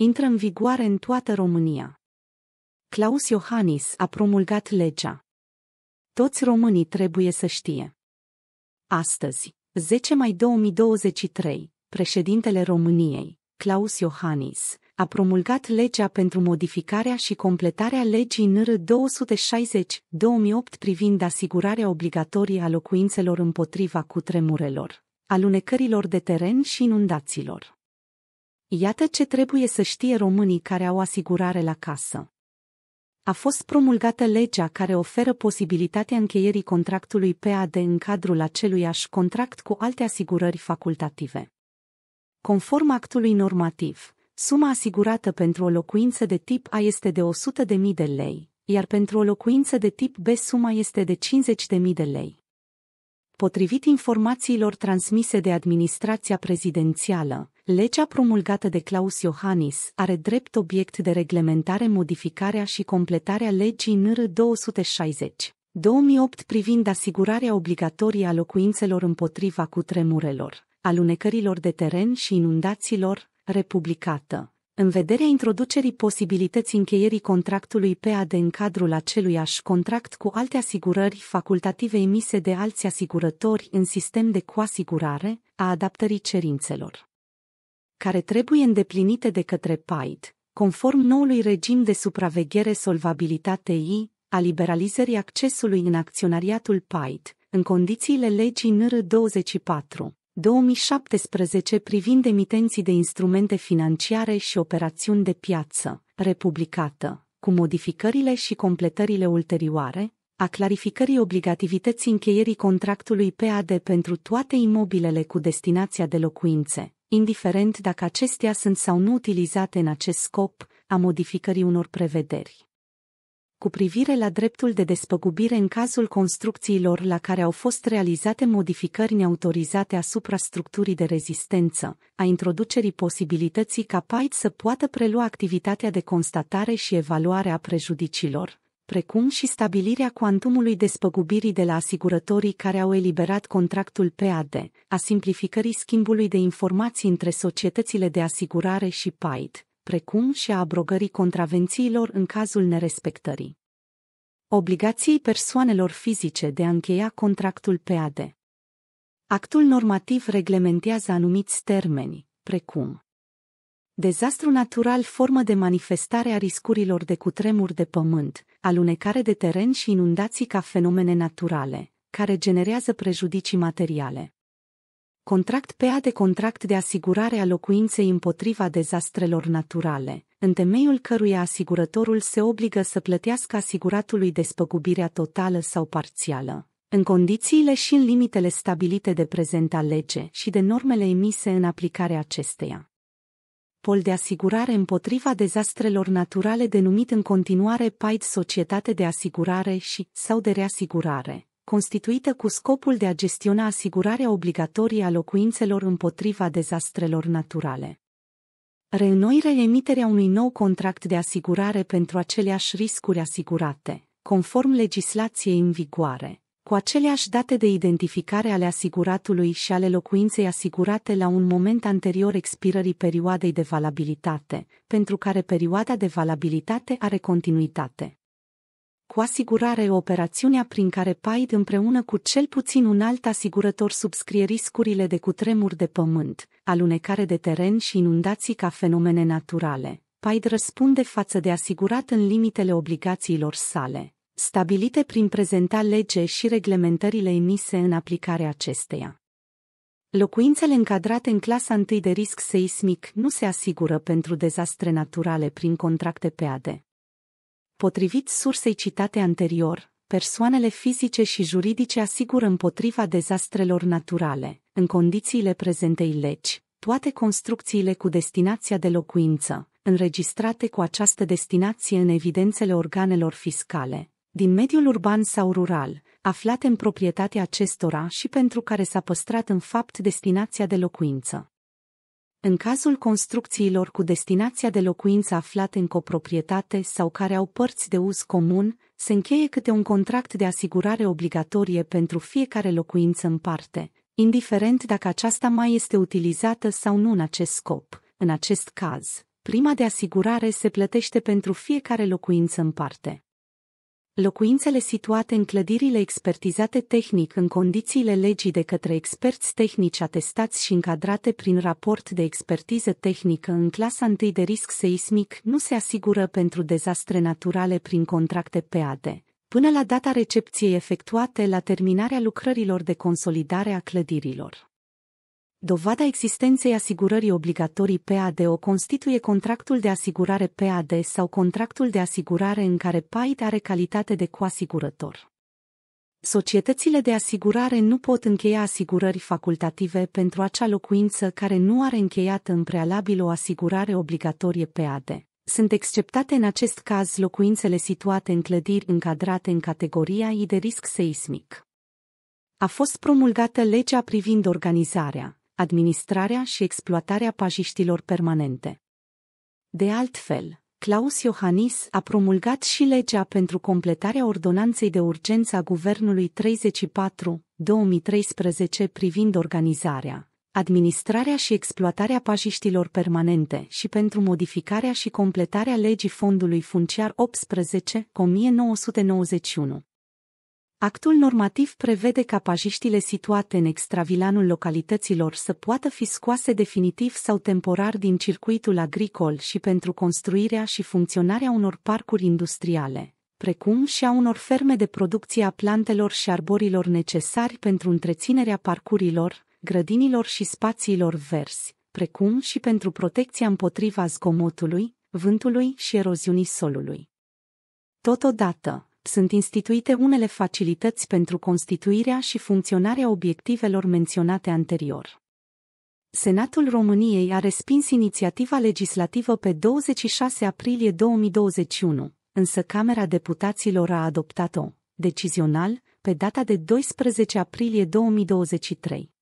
intră în vigoare în toată România. Claus Iohannis a promulgat legea. Toți românii trebuie să știe. Astăzi, 10 mai 2023, președintele României, Claus Iohannis, a promulgat legea pentru modificarea și completarea legii NR 260-2008 privind asigurarea obligatorie a locuințelor împotriva cutremurelor, alunecărilor de teren și inundațiilor. Iată ce trebuie să știe românii care au asigurare la casă. A fost promulgată legea care oferă posibilitatea încheierii contractului PAD în cadrul aceluiași contract cu alte asigurări facultative. Conform actului normativ, suma asigurată pentru o locuință de tip A este de 100.000 de lei, iar pentru o locuință de tip B suma este de 50.000 de lei. Potrivit informațiilor transmise de administrația prezidențială, Legea promulgată de Claus Iohannis are drept obiect de reglementare modificarea și completarea legii NR 260. 2008 privind asigurarea obligatorie a locuințelor împotriva cutremurelor, alunecărilor de teren și inundațiilor, republicată. În vederea introducerii posibilității încheierii contractului PAD în cadrul aceluiași contract cu alte asigurări facultative emise de alți asigurători în sistem de coasigurare, a adaptării cerințelor care trebuie îndeplinite de către PAID, conform noului regim de supraveghere solvabilitate I, a liberalizării accesului în acționariatul PAID, în condițiile legii NR 24. 2017 privind emitenții de instrumente financiare și operațiuni de piață, republicată, cu modificările și completările ulterioare, a clarificării obligativității încheierii contractului PAD pentru toate imobilele cu destinația de locuințe, indiferent dacă acestea sunt sau nu utilizate în acest scop, a modificării unor prevederi cu privire la dreptul de despăgubire în cazul construcțiilor la care au fost realizate modificări neautorizate asupra structurii de rezistență, a introducerii posibilității ca PAIT să poată prelua activitatea de constatare și evaluare a prejudicilor, precum și stabilirea cuantumului despăgubirii de la asigurătorii care au eliberat contractul PAD, a simplificării schimbului de informații între societățile de asigurare și PAID, precum și a abrogării contravențiilor în cazul nerespectării. Obligației persoanelor fizice de a încheia contractul PAD. Actul normativ reglementează anumiți termeni, precum dezastru natural formă de manifestare a riscurilor de cutremur de pământ, alunecare de teren și inundații ca fenomene naturale, care generează prejudicii materiale. Contract PA de contract de asigurare a locuinței împotriva dezastrelor naturale, în temeiul căruia asigurătorul se obligă să plătească asiguratului despăgubirea totală sau parțială, în condițiile și în limitele stabilite de prezenta lege și de normele emise în aplicarea acesteia pol de asigurare împotriva dezastrelor naturale denumit în continuare PAID Societate de Asigurare și sau de Reasigurare, constituită cu scopul de a gestiona asigurarea obligatorie a locuințelor împotriva dezastrelor naturale. Reînnoirea emiterea unui nou contract de asigurare pentru aceleași riscuri asigurate, conform legislației în vigoare, cu aceleași date de identificare ale asiguratului și ale locuinței asigurate la un moment anterior expirării perioadei de valabilitate, pentru care perioada de valabilitate are continuitate. Cu asigurare operațiunea prin care PAID împreună cu cel puțin un alt asigurător subscrie riscurile de cutremur de pământ, alunecare de teren și inundații ca fenomene naturale. PAID răspunde față de asigurat în limitele obligațiilor sale stabilite prin prezenta lege și reglementările emise în aplicarea acesteia. Locuințele încadrate în clasa 1 de risc seismic nu se asigură pentru dezastre naturale prin contracte PAD. Potrivit sursei citate anterior, persoanele fizice și juridice asigură împotriva dezastrelor naturale, în condițiile prezentei legi, toate construcțiile cu destinația de locuință, înregistrate cu această destinație în evidențele organelor fiscale, din mediul urban sau rural, aflate în proprietatea acestora și pentru care s-a păstrat în fapt destinația de locuință. În cazul construcțiilor cu destinația de locuință aflate în coproprietate sau care au părți de uz comun, se încheie câte un contract de asigurare obligatorie pentru fiecare locuință în parte, indiferent dacă aceasta mai este utilizată sau nu în acest scop. În acest caz, prima de asigurare se plătește pentru fiecare locuință în parte. Locuințele situate în clădirile expertizate tehnic în condițiile legii de către experți tehnici atestați și încadrate prin raport de expertiză tehnică în clasa 1 de risc seismic nu se asigură pentru dezastre naturale prin contracte PAD, până la data recepției efectuate la terminarea lucrărilor de consolidare a clădirilor. Dovada existenței asigurării obligatorii PAD o constituie contractul de asigurare PAD sau contractul de asigurare în care PAID are calitate de coasigurător. Societățile de asigurare nu pot încheia asigurări facultative pentru acea locuință care nu are încheiată în prealabil o asigurare obligatorie PAD. Sunt exceptate în acest caz locuințele situate în clădiri încadrate în categoria I de risc seismic. A fost promulgată legea privind organizarea, administrarea și exploatarea pajiștilor permanente. De altfel, Claus Iohannis a promulgat și legea pentru completarea ordonanței de urgență a Guvernului 34-2013 privind organizarea, administrarea și exploatarea pajiștilor permanente și pentru modificarea și completarea legii Fondului Funciar 18-1991. Actul normativ prevede ca pajiștile situate în extravilanul localităților să poată fi scoase definitiv sau temporar din circuitul agricol și pentru construirea și funcționarea unor parcuri industriale, precum și a unor ferme de producție a plantelor și arborilor necesari pentru întreținerea parcurilor, grădinilor și spațiilor verzi, precum și pentru protecția împotriva zgomotului, vântului și eroziunii solului. Totodată, sunt instituite unele facilități pentru constituirea și funcționarea obiectivelor menționate anterior. Senatul României a respins inițiativa legislativă pe 26 aprilie 2021, însă Camera Deputaților a adoptat-o, decizional, pe data de 12 aprilie 2023.